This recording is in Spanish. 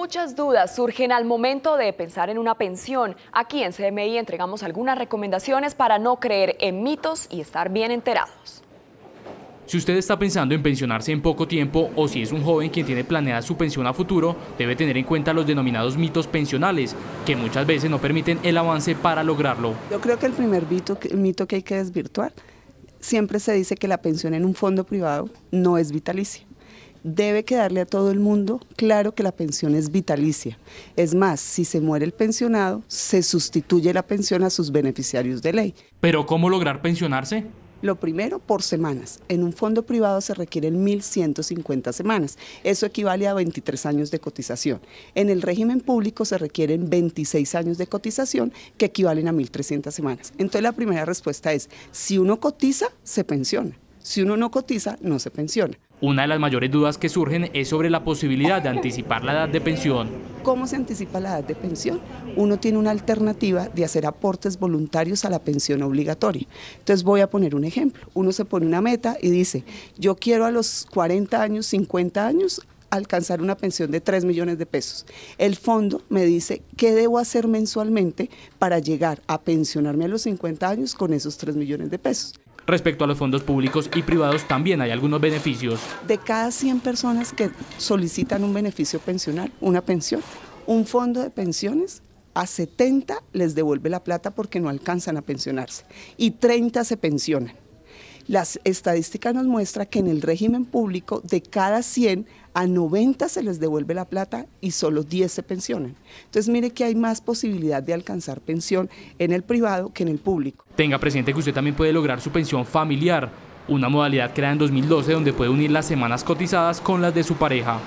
Muchas dudas surgen al momento de pensar en una pensión. Aquí en CMI entregamos algunas recomendaciones para no creer en mitos y estar bien enterados. Si usted está pensando en pensionarse en poco tiempo o si es un joven quien tiene planeada su pensión a futuro, debe tener en cuenta los denominados mitos pensionales, que muchas veces no permiten el avance para lograrlo. Yo creo que el primer mito, mito que hay que desvirtuar, siempre se dice que la pensión en un fondo privado no es vitalicia debe quedarle a todo el mundo claro que la pensión es vitalicia. Es más, si se muere el pensionado, se sustituye la pensión a sus beneficiarios de ley. ¿Pero cómo lograr pensionarse? Lo primero, por semanas. En un fondo privado se requieren 1.150 semanas. Eso equivale a 23 años de cotización. En el régimen público se requieren 26 años de cotización que equivalen a 1.300 semanas. Entonces la primera respuesta es, si uno cotiza, se pensiona. Si uno no cotiza, no se pensiona. Una de las mayores dudas que surgen es sobre la posibilidad de anticipar la edad de pensión. ¿Cómo se anticipa la edad de pensión? Uno tiene una alternativa de hacer aportes voluntarios a la pensión obligatoria. Entonces voy a poner un ejemplo. Uno se pone una meta y dice, yo quiero a los 40 años, 50 años alcanzar una pensión de 3 millones de pesos. El fondo me dice qué debo hacer mensualmente para llegar a pensionarme a los 50 años con esos 3 millones de pesos. Respecto a los fondos públicos y privados, también hay algunos beneficios. De cada 100 personas que solicitan un beneficio pensional, una pensión, un fondo de pensiones, a 70 les devuelve la plata porque no alcanzan a pensionarse y 30 se pensionan. Las estadísticas nos muestran que en el régimen público de cada 100 a 90 se les devuelve la plata y solo 10 se pensionan. Entonces mire que hay más posibilidad de alcanzar pensión en el privado que en el público. Tenga presente que usted también puede lograr su pensión familiar, una modalidad creada en 2012 donde puede unir las semanas cotizadas con las de su pareja.